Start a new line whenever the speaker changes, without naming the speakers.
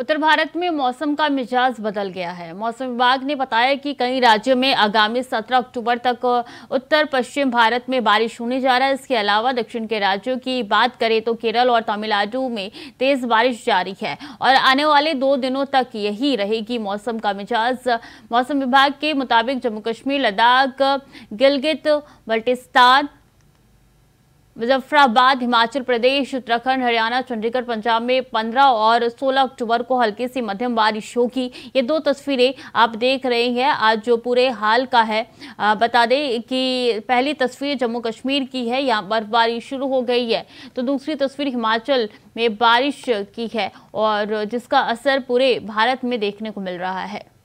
उत्तर भारत में मौसम का मिजाज बदल गया है मौसम विभाग ने बताया कि कई राज्यों में आगामी 17 अक्टूबर तक उत्तर पश्चिम भारत में बारिश होने जा रहा है इसके अलावा दक्षिण के राज्यों की बात करें तो केरल और तमिलनाडु में तेज बारिश जारी है और आने वाले दो दिनों तक यही रहेगी मौसम का मिजाज मौसम विभाग के मुताबिक जम्मू कश्मीर लद्दाख गिलगित बल्टिस्तान मुजफ्फराबाद हिमाचल प्रदेश उत्तराखंड हरियाणा चंडीगढ़ पंजाब में 15 और 16 अक्टूबर को हल्की सी मध्यम बारिश होगी ये दो तस्वीरें आप देख रहे हैं आज जो पूरे हाल का है आ, बता दें कि पहली तस्वीर जम्मू कश्मीर की है यहाँ बर्फबारी शुरू हो गई है तो दूसरी तस्वीर हिमाचल में बारिश की है और जिसका असर पूरे भारत में देखने को मिल रहा है